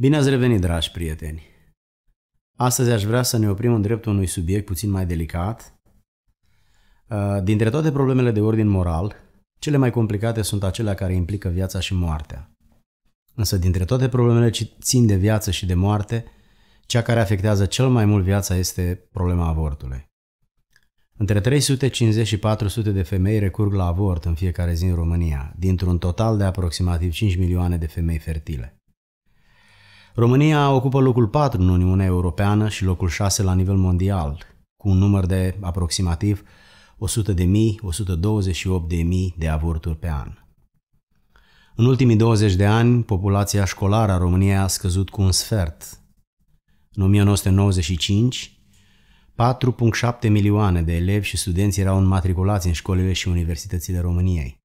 Bine ați revenit, dragi prieteni! Astăzi aș vrea să ne oprim în dreptul unui subiect puțin mai delicat. Uh, dintre toate problemele de ordin moral, cele mai complicate sunt acelea care implică viața și moartea. Însă dintre toate problemele ce țin de viață și de moarte, cea care afectează cel mai mult viața este problema avortului. Între 350 și 400 de femei recurg la avort în fiecare zi în România, dintr-un total de aproximativ 5 milioane de femei fertile. România ocupă locul 4 în Uniunea Europeană și locul 6 la nivel mondial, cu un număr de aproximativ 100.000-128.000 de avorturi pe an. În ultimii 20 de ani, populația școlară a României a scăzut cu un sfert. În 1995, 4,7 milioane de elevi și studenți erau înmatriculați în școlile și universitățile României.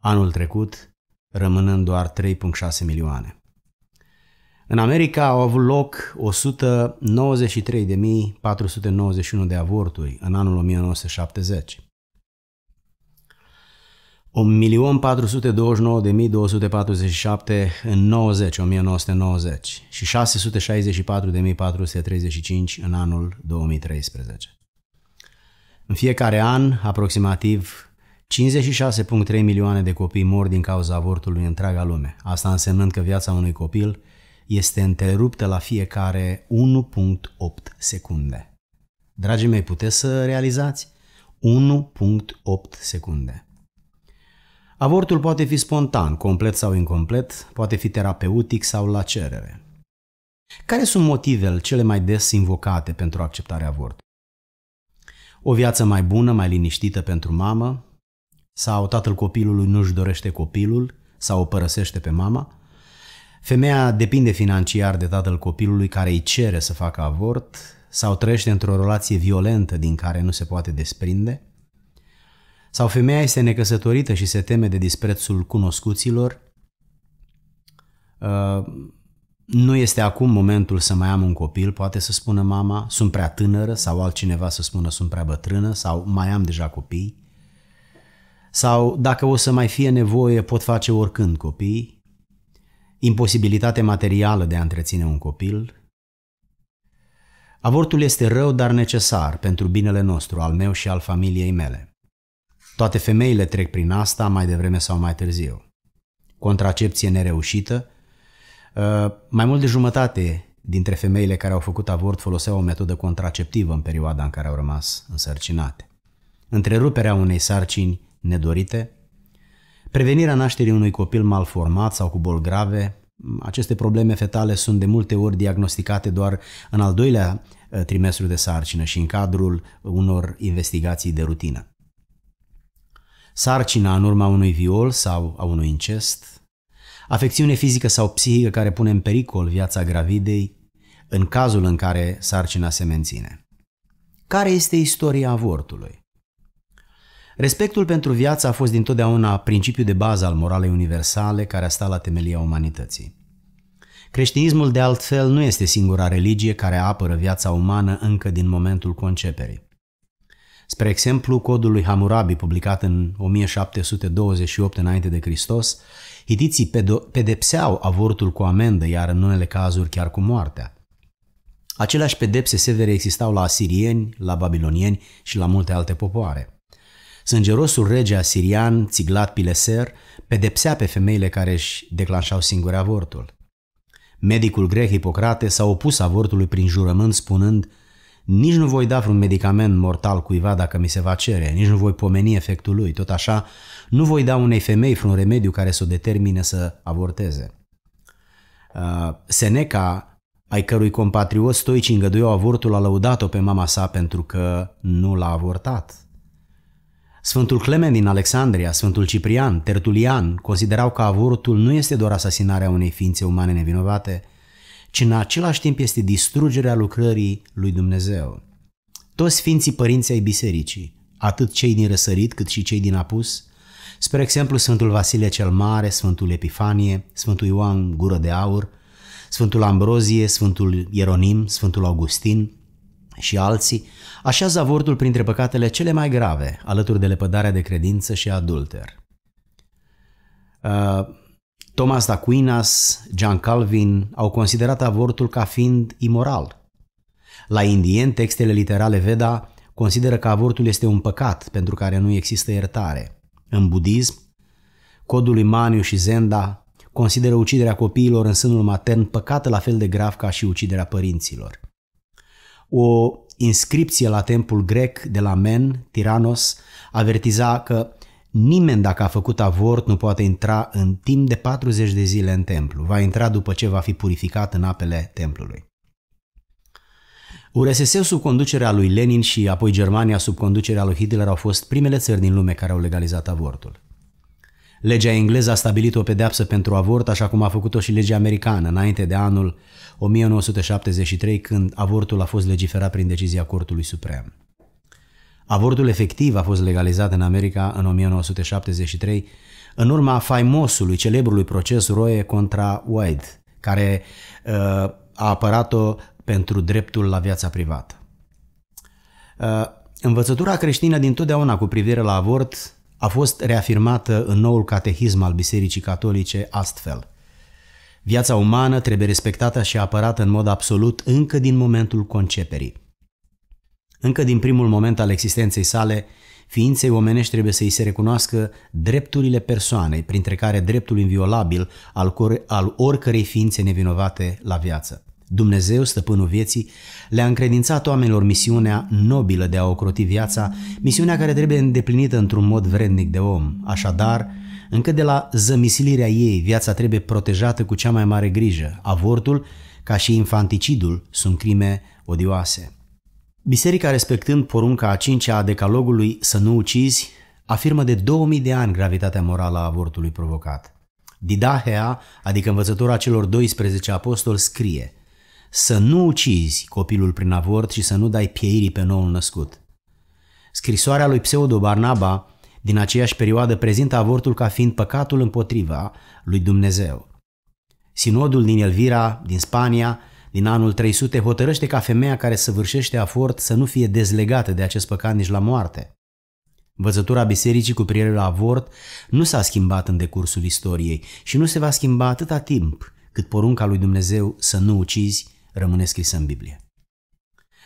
Anul trecut, rămânând doar 3,6 milioane. În America au avut loc 193.491 de avorturi în anul 1970. 1.429.247 în 90, 1990 și 664.435 în anul 2013. În fiecare an, aproximativ 56,3 milioane de copii mor din cauza avortului în întreaga lume, asta însemnând că viața unui copil – este întreruptă la fiecare 1.8 secunde. Dragii mei, puteți să realizați? 1.8 secunde. Avortul poate fi spontan, complet sau incomplet, poate fi terapeutic sau la cerere. Care sunt motivele cele mai des invocate pentru acceptarea avortului? O viață mai bună, mai liniștită pentru mamă? Sau tatăl copilului nu-și dorește copilul sau o părăsește pe mama? Femeia depinde financiar de tatăl copilului care îi cere să facă avort sau trăiește într-o relație violentă din care nu se poate desprinde, sau femeia este necăsătorită și se teme de disprețul cunoscuților, uh, nu este acum momentul să mai am un copil, poate să spună mama, sunt prea tânără sau altcineva să spună sunt prea bătrână sau mai am deja copii, sau dacă o să mai fie nevoie pot face oricând copii, imposibilitate materială de a întreține un copil. Avortul este rău, dar necesar pentru binele nostru, al meu și al familiei mele. Toate femeile trec prin asta mai devreme sau mai târziu. Contracepție nereușită. Uh, mai mult de jumătate dintre femeile care au făcut avort foloseau o metodă contraceptivă în perioada în care au rămas însărcinate. Întreruperea unei sarcini nedorite Prevenirea nașterii unui copil malformat sau cu boli grave, aceste probleme fetale sunt de multe ori diagnosticate doar în al doilea uh, trimestru de sarcină și în cadrul unor investigații de rutină. Sarcina în urma unui viol sau a unui incest, afecțiune fizică sau psihică care pune în pericol viața gravidei, în cazul în care sarcina se menține. Care este istoria avortului? Respectul pentru viață a fost dintotdeauna principiul de bază al moralei universale care a stat la temelia umanității. Creștinismul, de altfel, nu este singura religie care apără viața umană încă din momentul conceperii. Spre exemplu, codul lui Hammurabi, publicat în 1728 înainte de Hristos, hitiții pedepseau avortul cu amendă, iar în unele cazuri chiar cu moartea. Aceleași pedepse severe existau la asirieni, la babilonieni și la multe alte popoare. Sângerosul rege asirian, Țiglat Pileser, pedepsea pe femeile care își declanșau singure avortul. Medicul grec Hipocrate s-a opus avortului prin jurământ spunând nici nu voi da vreun medicament mortal cuiva dacă mi se va cere, nici nu voi pomeni efectul lui, tot așa nu voi da unei femei vreun remediu care să o determine să avorteze. Uh, Seneca, ai cărui compatriot stoici îngăduiau avortul, a lăudat-o pe mama sa pentru că nu l-a avortat. Sfântul Clement din Alexandria, Sfântul Ciprian, Tertulian considerau că avortul nu este doar asasinarea unei ființe umane nevinovate, ci în același timp este distrugerea lucrării lui Dumnezeu. Toți ființii părinți ai bisericii, atât cei din răsărit cât și cei din apus, spre exemplu Sfântul Vasile cel Mare, Sfântul Epifanie, Sfântul Ioan Gură de Aur, Sfântul Ambrozie, Sfântul Ieronim, Sfântul Augustin, și alții așează avortul printre păcatele cele mai grave, alături de lepădarea de credință și adulter. Uh, Thomas Aquinas, John Calvin au considerat avortul ca fiind imoral. La indien, textele literale Veda consideră că avortul este un păcat pentru care nu există iertare. În budism, codul Maniu și Zenda consideră uciderea copiilor în sânul matern păcat la fel de grav ca și uciderea părinților. O inscripție la templul grec de la Men, Tiranos, avertiza că nimeni dacă a făcut avort nu poate intra în timp de 40 de zile în templu. Va intra după ce va fi purificat în apele templului. URSS sub conducerea lui Lenin și apoi Germania sub conducerea lui Hitler au fost primele țări din lume care au legalizat avortul. Legea engleză a stabilit o pedeapsă pentru avort, așa cum a făcut-o și legea americană, înainte de anul 1973, când avortul a fost legiferat prin decizia Cortului Suprem. Avortul efectiv a fost legalizat în America în 1973, în urma faimosului, celebrului proces Roe contra Wade, care uh, a apărat-o pentru dreptul la viața privată. Uh, învățătura creștină din totdeauna cu privire la avort a fost reafirmată în noul catehism al Bisericii Catolice astfel. Viața umană trebuie respectată și apărată în mod absolut încă din momentul conceperii. Încă din primul moment al existenței sale, ființei omenești trebuie să îi se recunoască drepturile persoanei, printre care dreptul inviolabil al, cor- al oricărei ființe nevinovate la viață. Dumnezeu, stăpânul vieții, le-a încredințat oamenilor misiunea nobilă de a ocroti viața, misiunea care trebuie îndeplinită într-un mod vrednic de om. Așadar, încă de la zămisilirea ei, viața trebuie protejată cu cea mai mare grijă. Avortul, ca și infanticidul, sunt crime odioase. Biserica, respectând porunca a cincea a decalogului să nu ucizi, afirmă de 2000 de ani gravitatea morală a avortului provocat. Didahea, adică învățătura celor 12 apostoli, scrie – să nu ucizi copilul prin avort și să nu dai pieirii pe noul născut. Scrisoarea lui Pseudo Barnaba din aceeași perioadă prezintă avortul ca fiind păcatul împotriva lui Dumnezeu. Sinodul din Elvira, din Spania, din anul 300 hotărăște ca femeia care săvârșește avort să nu fie dezlegată de acest păcat nici la moarte. Văzătura bisericii cu privire la avort nu s-a schimbat în decursul istoriei și nu se va schimba atâta timp cât porunca lui Dumnezeu să nu ucizi rămâne scrisă în Biblie.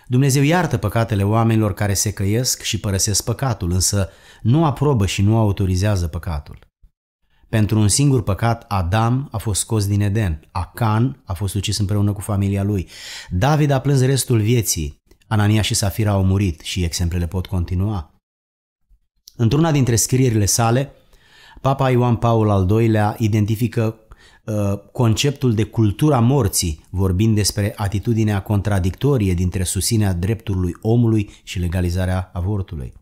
Dumnezeu iartă păcatele oamenilor care se căiesc și părăsesc păcatul, însă nu aprobă și nu autorizează păcatul. Pentru un singur păcat, Adam a fost scos din Eden, Acan a fost ucis împreună cu familia lui, David a plâns restul vieții, Anania și Safira au murit și exemplele pot continua. Într-una dintre scrierile sale, Papa Ioan Paul al II-lea identifică Uh, conceptul de cultura morții, vorbind despre atitudinea contradictorie dintre susținerea drepturilor omului și legalizarea avortului.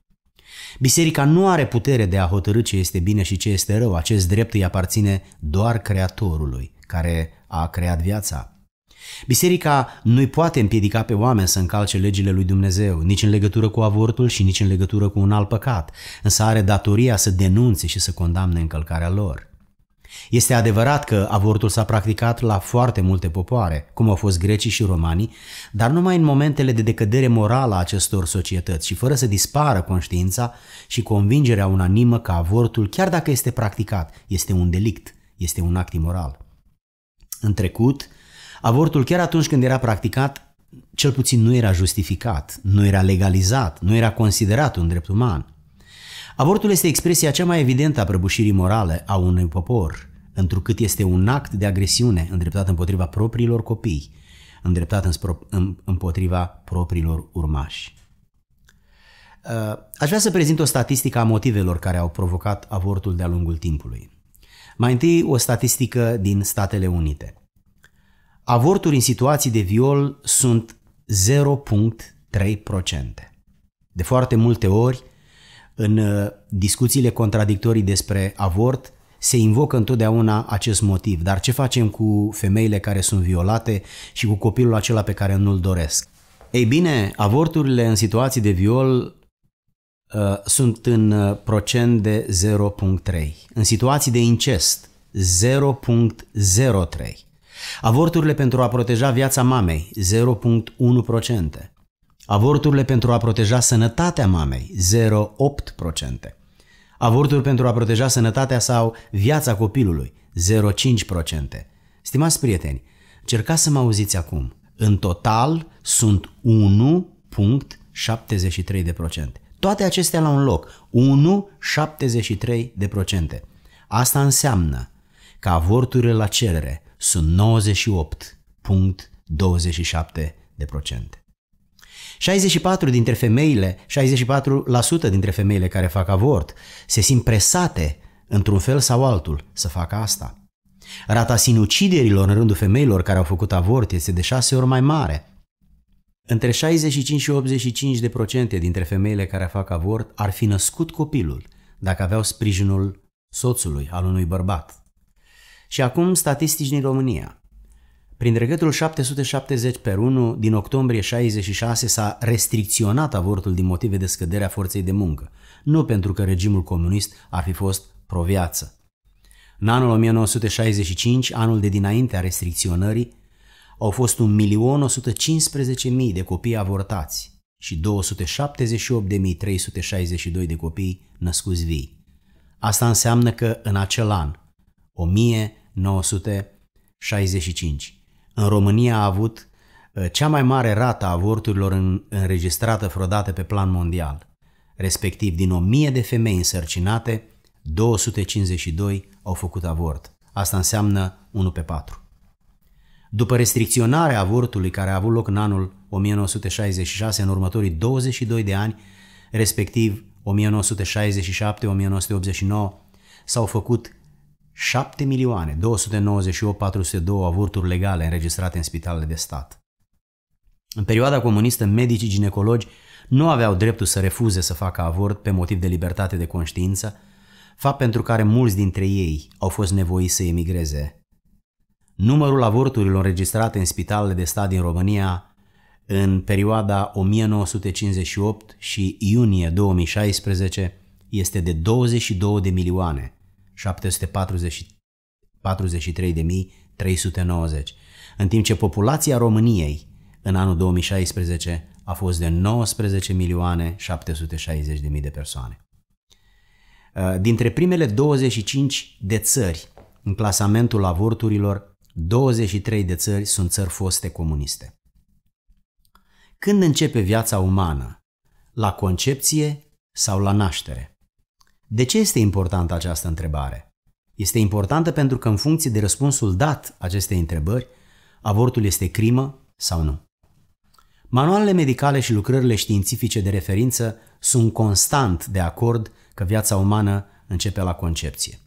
Biserica nu are putere de a hotărâ ce este bine și ce este rău. Acest drept îi aparține doar Creatorului, care a creat viața. Biserica nu-i poate împiedica pe oameni să încalce legile lui Dumnezeu, nici în legătură cu avortul și nici în legătură cu un alt păcat, însă are datoria să denunțe și să condamne încălcarea lor. Este adevărat că avortul s-a practicat la foarte multe popoare, cum au fost grecii și romanii, dar numai în momentele de decădere morală a acestor societăți și fără să dispară conștiința și convingerea unanimă că avortul, chiar dacă este practicat, este un delict, este un act imoral. În trecut, avortul chiar atunci când era practicat, cel puțin nu era justificat, nu era legalizat, nu era considerat un drept uman – Avortul este expresia cea mai evidentă a prăbușirii morale a unui popor, întrucât este un act de agresiune îndreptat împotriva propriilor copii, îndreptat împotriva propriilor urmași. Uh, aș vrea să prezint o statistică a motivelor care au provocat avortul de-a lungul timpului. Mai întâi o statistică din Statele Unite. Avorturi în situații de viol sunt 0,3%. De foarte multe ori, în uh, discuțiile contradictorii despre avort se invocă întotdeauna acest motiv, dar ce facem cu femeile care sunt violate și cu copilul acela pe care nu-l doresc? Ei bine, avorturile în situații de viol uh, sunt în uh, procent de 0.3. În situații de incest, 0.03. Avorturile pentru a proteja viața mamei, 0.1%. Avorturile pentru a proteja sănătatea mamei, 0,8%. Avorturi pentru a proteja sănătatea sau viața copilului, 0,5%. Stimați prieteni, cercați să mă auziți acum. În total sunt 1,73%. Toate acestea la un loc, 1,73%. Asta înseamnă că avorturile la cerere sunt 98,27%. 64 dintre femeile, 64% dintre femeile care fac avort se simt presate într-un fel sau altul să facă asta. Rata sinuciderilor în rândul femeilor care au făcut avort este de 6 ori mai mare. Între 65 și 85 de procente dintre femeile care fac avort ar fi născut copilul dacă aveau sprijinul soțului al unui bărbat. Și acum statistici din România. Prin regretul 770 per 1 din octombrie 66 s-a restricționat avortul din motive de scădere a forței de muncă, nu pentru că regimul comunist ar fi fost proviață. În anul 1965, anul de dinainte a restricționării, au fost 1.115.000 de copii avortați și 278.362 de copii născuți vii. Asta înseamnă că în acel an, 1965, în România a avut uh, cea mai mare rată a avorturilor în, înregistrată vreodată pe plan mondial. Respectiv, din 1000 de femei însărcinate, 252 au făcut avort. Asta înseamnă 1 pe 4. După restricționarea avortului care a avut loc în anul 1966, în următorii 22 de ani, respectiv 1967-1989, s-au făcut 7 milioane avorturi legale înregistrate în spitalele de stat. În perioada comunistă, medicii ginecologi nu aveau dreptul să refuze să facă avort pe motiv de libertate de conștiință, fapt pentru care mulți dintre ei au fost nevoiți să emigreze. Numărul avorturilor înregistrate în spitalele de stat din România în perioada 1958 și iunie 2016 este de 22 de milioane – 743.390, în timp ce populația României în anul 2016 a fost de 19.760.000 de persoane. Uh, dintre primele 25 de țări în clasamentul avorturilor, 23 de țări sunt țări foste comuniste. Când începe viața umană? La concepție sau la naștere? De ce este importantă această întrebare? Este importantă pentru că în funcție de răspunsul dat acestei întrebări, avortul este crimă sau nu. Manualele medicale și lucrările științifice de referință sunt constant de acord că viața umană începe la concepție.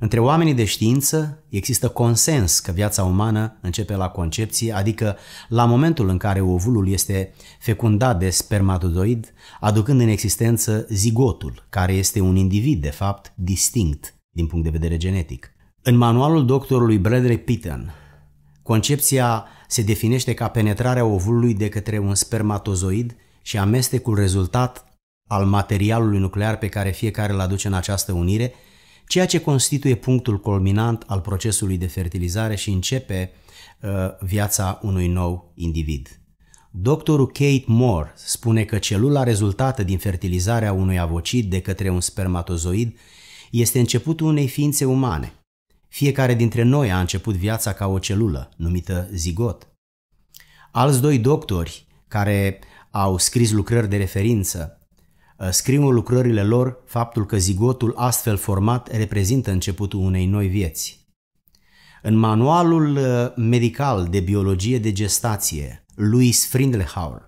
Între oamenii de știință există consens că viața umană începe la concepție, adică la momentul în care ovulul este fecundat de spermatozoid, aducând în existență zigotul, care este un individ, de fapt, distinct din punct de vedere genetic. În manualul doctorului Bradley Pitten, concepția se definește ca penetrarea ovulului de către un spermatozoid și amestecul rezultat al materialului nuclear pe care fiecare îl aduce în această unire – ceea ce constituie punctul culminant al procesului de fertilizare și începe uh, viața unui nou individ. Doctorul Kate Moore spune că celula rezultată din fertilizarea unui avocid de către un spermatozoid este începutul unei ființe umane. Fiecare dintre noi a început viața ca o celulă, numită zigot. Alți doi doctori care au scris lucrări de referință Uh, scriu în lucrările lor faptul că zigotul astfel format reprezintă începutul unei noi vieți. În manualul uh, medical de biologie de gestație, Louis Frindlehauer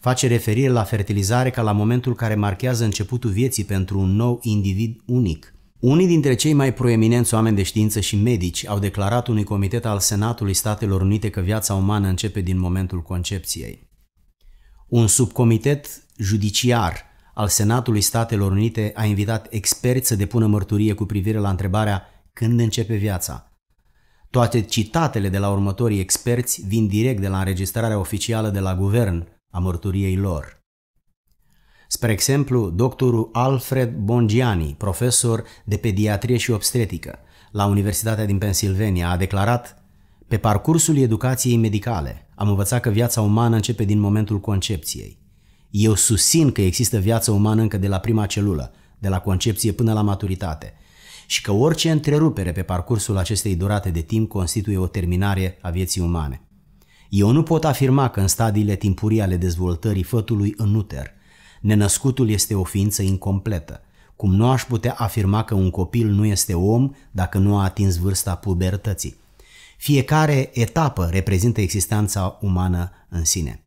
face referire la fertilizare ca la momentul care marchează începutul vieții pentru un nou individ unic. Unii dintre cei mai proeminenți oameni de știință și medici au declarat unui comitet al Senatului Statelor Unite că viața umană începe din momentul concepției. Un subcomitet judiciar al Senatului Statelor Unite a invitat experți să depună mărturie cu privire la întrebarea când începe viața. Toate citatele de la următorii experți vin direct de la înregistrarea oficială de la guvern a mărturiei lor. Spre exemplu, doctorul Alfred Bongiani, profesor de pediatrie și obstetrică la Universitatea din Pennsylvania, a declarat Pe parcursul educației medicale am învățat că viața umană începe din momentul concepției. Eu susțin că există viață umană încă de la prima celulă, de la concepție până la maturitate, și că orice întrerupere pe parcursul acestei durate de timp constituie o terminare a vieții umane. Eu nu pot afirma că în stadiile timpurii ale dezvoltării fătului în uter, nenăscutul este o ființă incompletă, cum nu aș putea afirma că un copil nu este om dacă nu a atins vârsta pubertății. Fiecare etapă reprezintă existența umană în sine.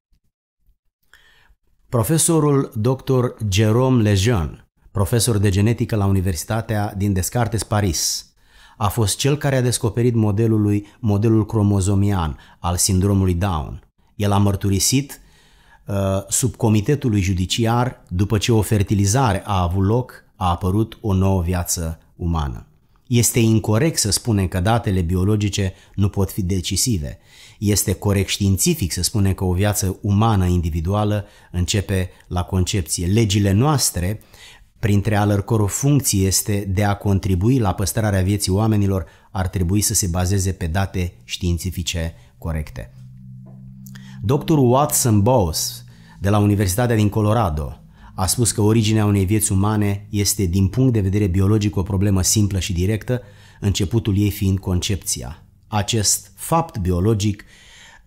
Profesorul dr. Jerome Lejeune, profesor de genetică la Universitatea din Descartes Paris, a fost cel care a descoperit modelul, lui, modelul cromozomian al sindromului Down. El a mărturisit uh, sub comitetului judiciar după ce o fertilizare a avut loc, a apărut o nouă viață umană. Este incorrect să spunem că datele biologice nu pot fi decisive. Este corect științific să spune că o viață umană individuală începe la concepție. Legile noastre, printre alăr o funcție este de a contribui la păstrarea vieții oamenilor, ar trebui să se bazeze pe date științifice corecte. Doctorul Watson Bowes, de la Universitatea din Colorado, a spus că originea unei vieți umane este, din punct de vedere biologic, o problemă simplă și directă, începutul ei fiind concepția – acest fapt biologic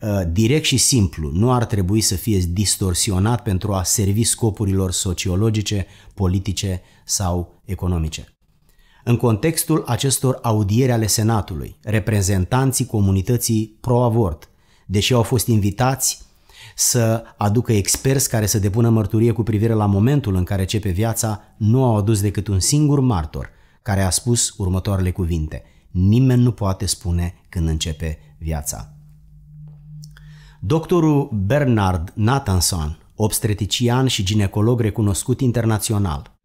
uh, direct și simplu nu ar trebui să fie distorsionat pentru a servi scopurilor sociologice, politice sau economice. În contextul acestor audieri ale Senatului, reprezentanții comunității pro-avort, deși au fost invitați să aducă experți care să depună mărturie cu privire la momentul în care începe viața, nu au adus decât un singur martor care a spus următoarele cuvinte – Nimeni nu poate spune când începe viața. Doctorul Bernard Nathanson, obstetrician și ginecolog recunoscut internațional,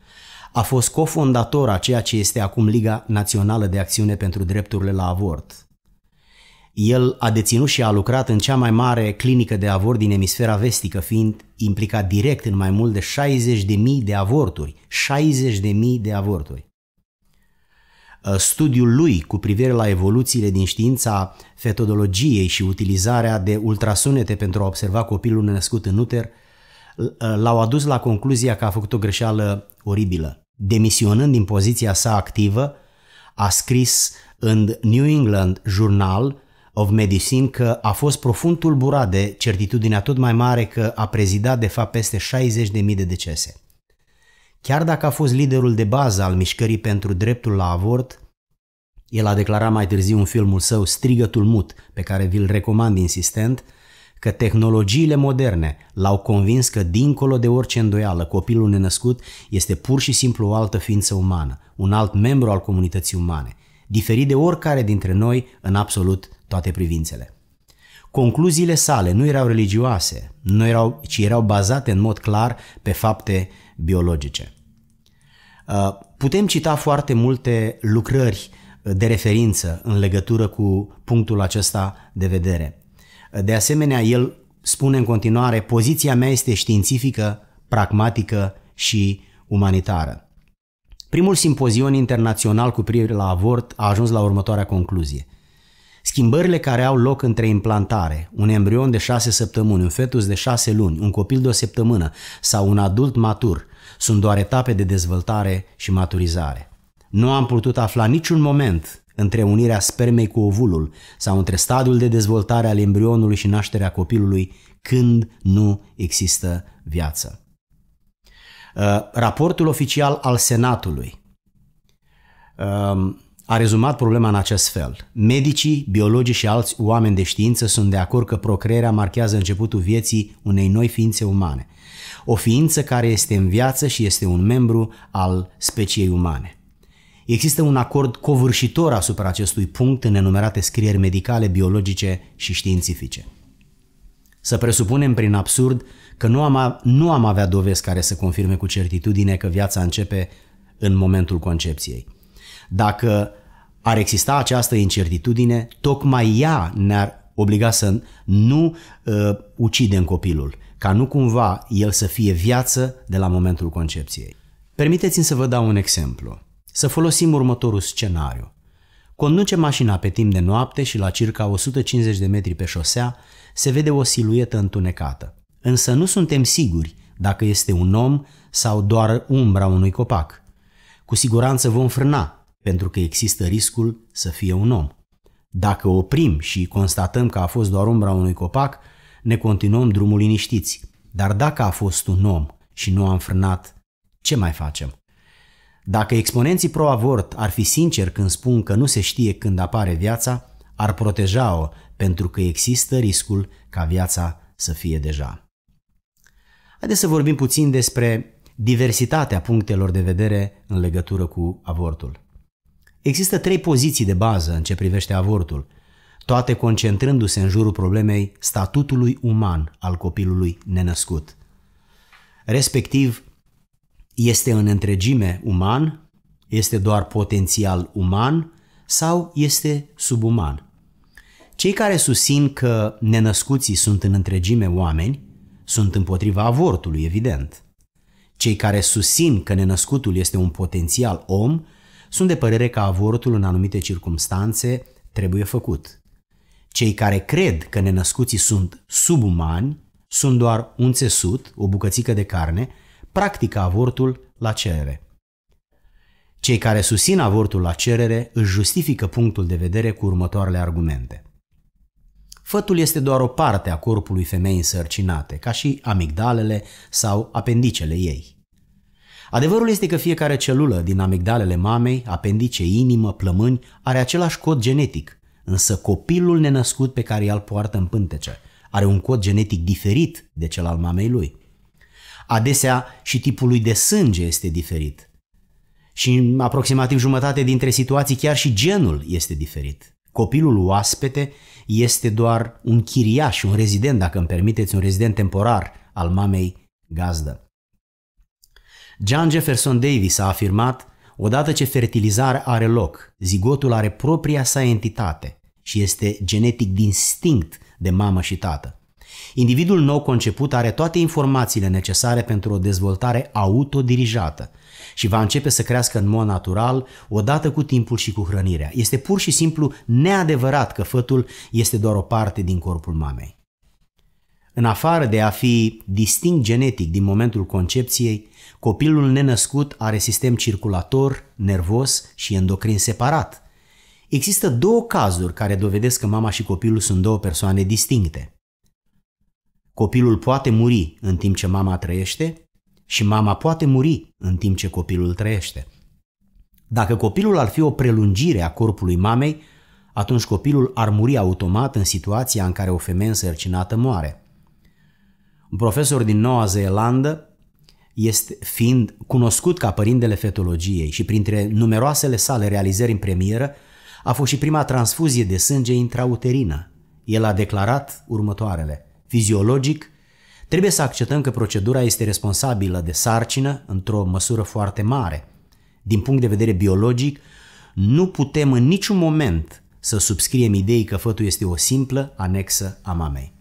a fost cofondator a ceea ce este acum Liga Națională de Acțiune pentru Drepturile la Avort. El a deținut și a lucrat în cea mai mare clinică de avort din emisfera vestică, fiind implicat direct în mai mult de 60.000 de avorturi. 60.000 de avorturi. Uh, studiul lui cu privire la evoluțiile din știința fetodologiei și utilizarea de ultrasunete pentru a observa copilul născut în uter, uh, l-au adus la concluzia că a făcut o greșeală oribilă. Demisionând din poziția sa activă, a scris în New England Journal of Medicine că a fost profund tulburat de certitudinea tot mai mare că a prezidat de fapt peste 60.000 de decese. Chiar dacă a fost liderul de bază al mișcării pentru dreptul la avort, el a declarat mai târziu în filmul său Strigătul mut, pe care vi-l recomand insistent, că tehnologiile moderne l-au convins că dincolo de orice îndoială copilul nenăscut este pur și simplu o altă ființă umană, un alt membru al comunității umane, diferit de oricare dintre noi în absolut toate privințele. Concluziile sale nu erau religioase, nu erau, ci erau bazate în mod clar pe fapte biologice. Uh, putem cita foarte multe lucrări de referință în legătură cu punctul acesta de vedere. De asemenea, el spune în continuare, poziția mea este științifică, pragmatică și umanitară. Primul simpozion internațional cu privire la avort a ajuns la următoarea concluzie. Schimbările care au loc între implantare, un embrion de 6 săptămâni, un fetus de 6 luni, un copil de o săptămână sau un adult matur, sunt doar etape de dezvoltare și maturizare. Nu am putut afla niciun moment între unirea spermei cu ovulul sau între stadiul de dezvoltare al embrionului și nașterea copilului când nu există viață. Uh, raportul oficial al Senatului um, a rezumat problema în acest fel. Medicii, biologii și alți oameni de știință sunt de acord că procrearea marchează începutul vieții unei noi ființe umane. O ființă care este în viață și este un membru al speciei umane. Există un acord covârșitor asupra acestui punct în enumerate scrieri medicale, biologice și științifice. Să presupunem prin absurd că nu am, nu am avea dovezi care să confirme cu certitudine că viața începe în momentul concepției. Dacă ar exista această incertitudine, tocmai ea ne-ar obliga să nu uh, ucidem copilul, ca nu cumva el să fie viață de la momentul concepției. Permiteți-mi să vă dau un exemplu. Să folosim următorul scenariu. Conduce mașina pe timp de noapte și la circa 150 de metri pe șosea se vede o siluetă întunecată. Însă nu suntem siguri dacă este un om sau doar umbra unui copac. Cu siguranță vom frâna pentru că există riscul să fie un om. Dacă oprim și constatăm că a fost doar umbra unui copac, ne continuăm drumul liniștiți. Dar dacă a fost un om și nu am frânat, ce mai facem? Dacă exponenții pro-avort ar fi sinceri când spun că nu se știe când apare viața, ar proteja-o pentru că există riscul ca viața să fie deja. Haideți să vorbim puțin despre diversitatea punctelor de vedere în legătură cu avortul. Există trei poziții de bază în ce privește avortul, toate concentrându-se în jurul problemei statutului uman al copilului nenăscut. Respectiv, este în întregime uman, este doar potențial uman sau este subuman. Cei care susțin că nenăscuții sunt în întregime oameni sunt împotriva avortului, evident. Cei care susțin că nenăscutul este un potențial om sunt de părere că avortul în anumite circumstanțe trebuie făcut. Cei care cred că nenăscuții sunt subumani, sunt doar un țesut, o bucățică de carne, practică avortul la cerere. Cei care susțin avortul la cerere își justifică punctul de vedere cu următoarele argumente. Fătul este doar o parte a corpului femeii însărcinate, ca și amigdalele sau apendicele ei. Adevărul este că fiecare celulă din amigdalele mamei, apendice, inimă, plămâni, are același cod genetic, însă copilul nenăscut pe care îl poartă în pântece are un cod genetic diferit de cel al mamei lui. Adesea și tipul lui de sânge este diferit. Și în aproximativ jumătate dintre situații chiar și genul este diferit. Copilul oaspete este doar un chiriaș, un rezident, dacă îmi permiteți, un rezident temporar al mamei gazdă. John Jefferson Davis a afirmat, odată ce fertilizarea are loc, zigotul are propria sa entitate și este genetic distinct de mamă și tată. Individul nou conceput are toate informațiile necesare pentru o dezvoltare autodirijată și va începe să crească în mod natural odată cu timpul și cu hrănirea. Este pur și simplu neadevărat că fătul este doar o parte din corpul mamei. În afară de a fi distinct genetic din momentul concepției, Copilul nenăscut are sistem circulator, nervos și endocrin separat. Există două cazuri care dovedesc că mama și copilul sunt două persoane distincte. Copilul poate muri în timp ce mama trăiește și mama poate muri în timp ce copilul trăiește. Dacă copilul ar fi o prelungire a corpului mamei, atunci copilul ar muri automat în situația în care o femeie însărcinată moare. Un profesor din Noua Zeelandă este fiind cunoscut ca părintele fetologiei și printre numeroasele sale realizări în premieră, a fost și prima transfuzie de sânge intrauterină. El a declarat următoarele. Fiziologic, trebuie să acceptăm că procedura este responsabilă de sarcină într-o măsură foarte mare. Din punct de vedere biologic, nu putem în niciun moment să subscriem idei că fătul este o simplă anexă a mamei.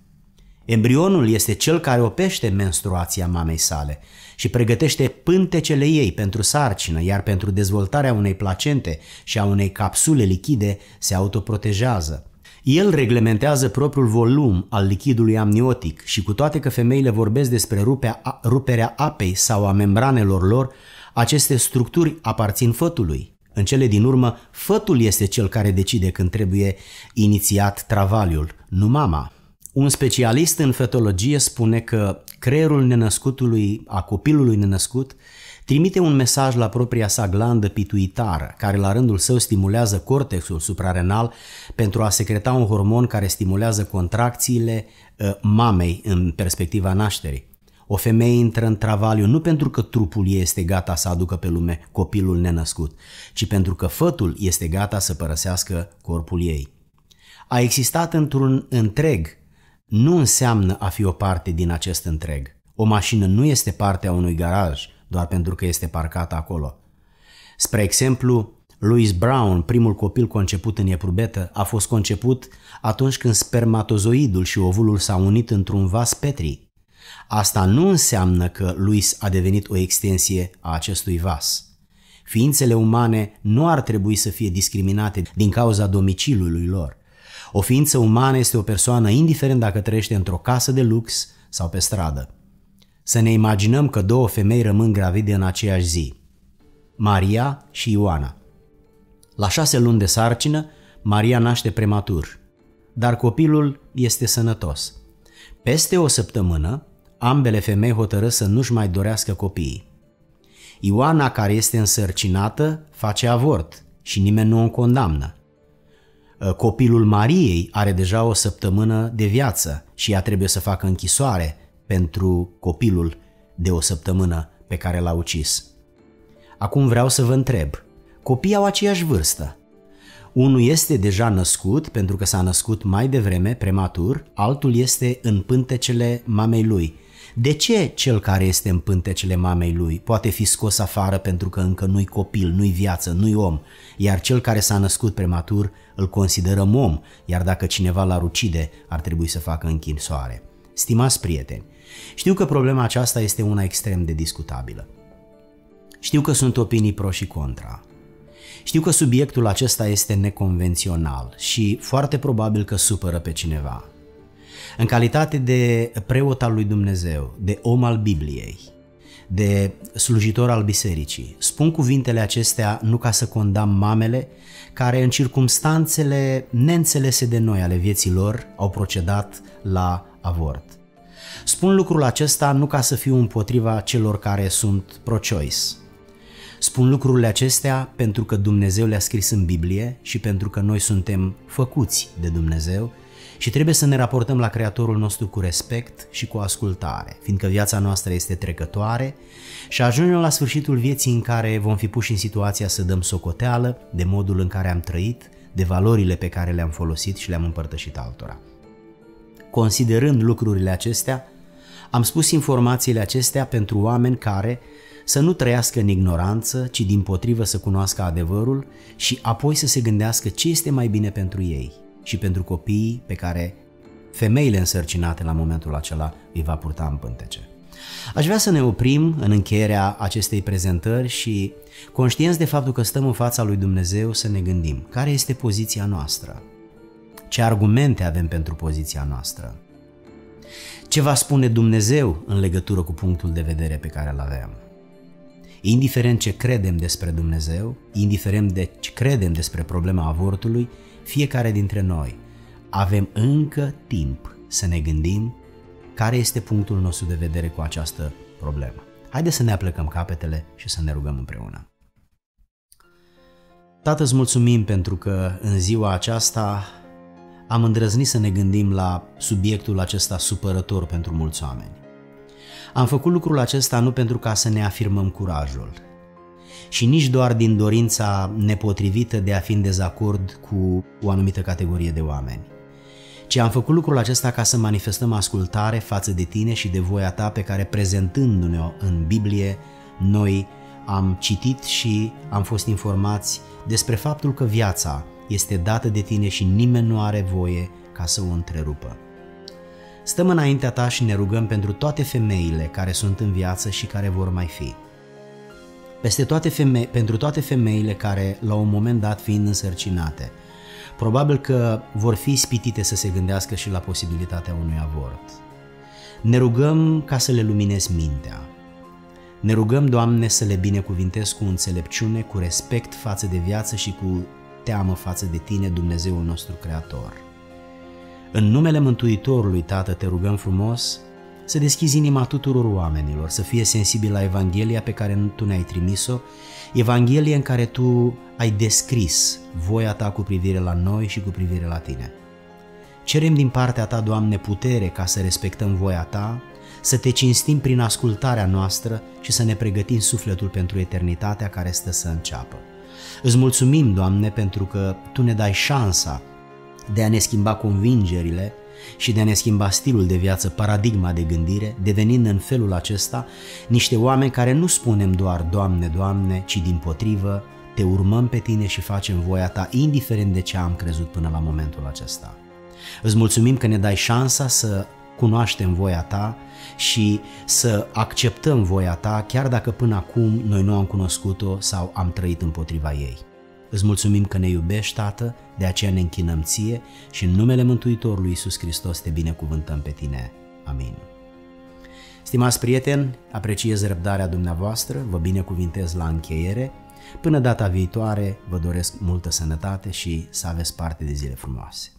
Embrionul este cel care opește menstruația mamei sale și pregătește pântecele ei pentru sarcină, iar pentru dezvoltarea unei placente și a unei capsule lichide se autoprotejează. El reglementează propriul volum al lichidului amniotic și cu toate că femeile vorbesc despre rupea, ruperea apei sau a membranelor lor, aceste structuri aparțin fătului. În cele din urmă, fătul este cel care decide când trebuie inițiat travaliul, nu mama. Un specialist în fetologie spune că creierul nenăscutului, a copilului nenăscut, trimite un mesaj la propria sa glandă pituitară, care la rândul său stimulează cortexul suprarenal pentru a secreta un hormon care stimulează contracțiile ă, mamei în perspectiva nașterii. O femeie intră în travaliu nu pentru că trupul ei este gata să aducă pe lume copilul nenăscut, ci pentru că fătul este gata să părăsească corpul ei. A existat într-un întreg nu înseamnă a fi o parte din acest întreg. O mașină nu este parte a unui garaj doar pentru că este parcată acolo. Spre exemplu, Louis Brown, primul copil conceput în eprubetă, a fost conceput atunci când spermatozoidul și ovulul s-au unit într-un vas petri. Asta nu înseamnă că Louis a devenit o extensie a acestui vas. Ființele umane nu ar trebui să fie discriminate din cauza domiciliului lor. O ființă umană este o persoană indiferent dacă trăiește într-o casă de lux sau pe stradă. Să ne imaginăm că două femei rămân gravide în aceeași zi, Maria și Ioana. La șase luni de sarcină, Maria naște prematur, dar copilul este sănătos. Peste o săptămână, ambele femei hotără să nu-și mai dorească copiii. Ioana, care este însărcinată, face avort și nimeni nu o condamnă. Ă, copilul Mariei are deja o săptămână de viață și ea trebuie să facă închisoare pentru copilul de o săptămână pe care l-a ucis. Acum vreau să vă întreb, copiii au aceeași vârstă. Unul este deja născut pentru că s-a născut mai devreme, prematur, altul este în pântecele mamei lui de ce cel care este în pântecele mamei lui poate fi scos afară pentru că încă nu-i copil, nu-i viață, nu-i om, iar cel care s-a născut prematur îl considerăm om, iar dacă cineva l-ar ucide, ar trebui să facă închinsoare. Stimați prieteni, știu că problema aceasta este una extrem de discutabilă. Știu că sunt opinii pro și contra. Știu că subiectul acesta este neconvențional și foarte probabil că supără pe cineva în calitate de preot al lui Dumnezeu, de om al Bibliei, de slujitor al bisericii. Spun cuvintele acestea nu ca să condamn mamele care în circumstanțele neînțelese de noi ale vieții lor au procedat la avort. Spun lucrul acesta nu ca să fiu împotriva celor care sunt pro-choice. Spun lucrurile acestea pentru că Dumnezeu le-a scris în Biblie și pentru că noi suntem făcuți de Dumnezeu și trebuie să ne raportăm la Creatorul nostru cu respect și cu ascultare, fiindcă viața noastră este trecătoare și ajungem la sfârșitul vieții în care vom fi puși în situația să dăm socoteală de modul în care am trăit, de valorile pe care le-am folosit și le-am împărtășit altora. Considerând lucrurile acestea, am spus informațiile acestea pentru oameni care să nu trăiască în ignoranță, ci din potrivă să cunoască adevărul și apoi să se gândească ce este mai bine pentru ei și pentru copiii pe care femeile însărcinate la momentul acela îi va purta în pântece. Aș vrea să ne oprim în încheierea acestei prezentări și, conștienți de faptul că stăm în fața lui Dumnezeu, să ne gândim care este poziția noastră, ce argumente avem pentru poziția noastră, ce va spune Dumnezeu în legătură cu punctul de vedere pe care îl avem. Indiferent ce credem despre Dumnezeu, indiferent de ce credem despre problema avortului, fiecare dintre noi, avem încă timp să ne gândim care este punctul nostru de vedere cu această problemă. Haideți să ne aplecăm capetele și să ne rugăm împreună. Tată, îți mulțumim pentru că în ziua aceasta am îndrăznit să ne gândim la subiectul acesta supărător pentru mulți oameni. Am făcut lucrul acesta nu pentru ca să ne afirmăm curajul, și nici doar din dorința nepotrivită de a fi în dezacord cu o anumită categorie de oameni ci am făcut lucrul acesta ca să manifestăm ascultare față de tine și de voia ta pe care prezentându ne în Biblie, noi am citit și am fost informați despre faptul că viața este dată de tine și nimeni nu are voie ca să o întrerupă. Stăm înaintea ta și ne rugăm pentru toate femeile care sunt în viață și care vor mai fi peste toate femei, pentru toate femeile care, la un moment dat, fiind însărcinate, probabil că vor fi spitite să se gândească și la posibilitatea unui avort. Ne rugăm ca să le luminezi mintea. Ne rugăm, Doamne, să le binecuvintezi cu înțelepciune, cu respect față de viață și cu teamă față de Tine, Dumnezeul nostru Creator. În numele Mântuitorului, Tată, te rugăm frumos să deschizi inima tuturor oamenilor, să fie sensibil la Evanghelia pe care tu ne-ai trimis-o, Evanghelie în care tu ai descris voia ta cu privire la noi și cu privire la tine. Cerem din partea ta, Doamne, putere ca să respectăm voia ta, să te cinstim prin ascultarea noastră și să ne pregătim sufletul pentru eternitatea care stă să înceapă. Îți mulțumim, Doamne, pentru că Tu ne dai șansa de a ne schimba convingerile și de a ne schimba stilul de viață, paradigma de gândire, devenind în felul acesta niște oameni care nu spunem doar Doamne, Doamne, ci din potrivă te urmăm pe tine și facem voia ta, indiferent de ce am crezut până la momentul acesta. Îți mulțumim că ne dai șansa să cunoaștem voia ta și să acceptăm voia ta, chiar dacă până acum noi nu am cunoscut-o sau am trăit împotriva ei. Îți mulțumim că ne iubești, Tată, de aceea ne închinăm ție și în numele Mântuitorului Iisus Hristos te binecuvântăm pe tine. Amin. Stimați prieteni, apreciez răbdarea dumneavoastră, vă binecuvintez la încheiere. Până data viitoare, vă doresc multă sănătate și să aveți parte de zile frumoase.